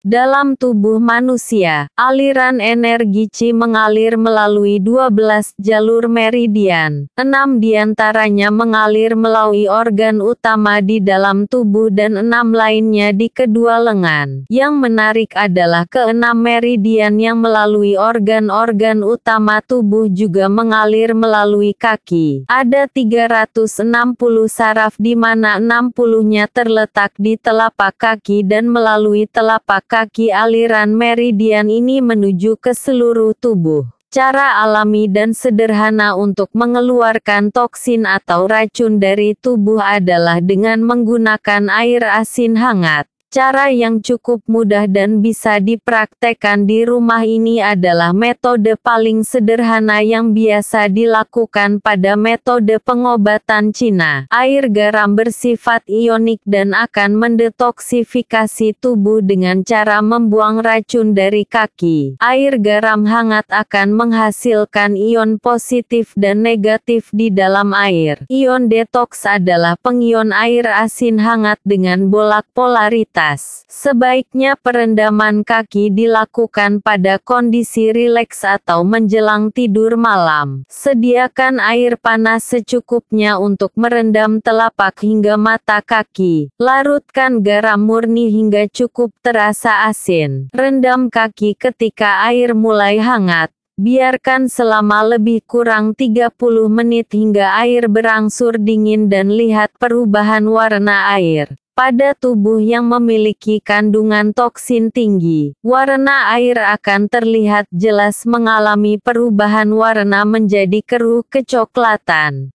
Dalam tubuh manusia, aliran energi Qi mengalir melalui 12 jalur meridian. Enam diantaranya mengalir melalui organ utama di dalam tubuh dan enam lainnya di kedua lengan. Yang menarik adalah keenam meridian yang melalui organ-organ utama tubuh juga mengalir melalui kaki. Ada 360 saraf di mana 60-nya terletak di telapak kaki dan melalui telapak kaki aliran meridian ini menuju ke seluruh tubuh. Cara alami dan sederhana untuk mengeluarkan toksin atau racun dari tubuh adalah dengan menggunakan air asin hangat. Cara yang cukup mudah dan bisa dipraktekkan di rumah ini adalah metode paling sederhana yang biasa dilakukan pada metode pengobatan Cina. Air garam bersifat ionik dan akan mendetoksifikasi tubuh dengan cara membuang racun dari kaki. Air garam hangat akan menghasilkan ion positif dan negatif di dalam air. Ion detox adalah pengion air asin hangat dengan bolak polaritas atas. Sebaiknya perendaman kaki dilakukan pada kondisi rileks atau menjelang tidur malam. Sediakan air panas secukupnya untuk merendam telapak hingga mata kaki. Larutkan garam murni hingga cukup terasa asin. Rendam kaki ketika air mulai hangat. Biarkan selama lebih kurang 30 menit hingga air berangsur dingin dan lihat perubahan warna air pada tubuh yang memiliki kandungan toksin tinggi, warna air akan terlihat jelas mengalami perubahan warna menjadi keruh kecoklatan.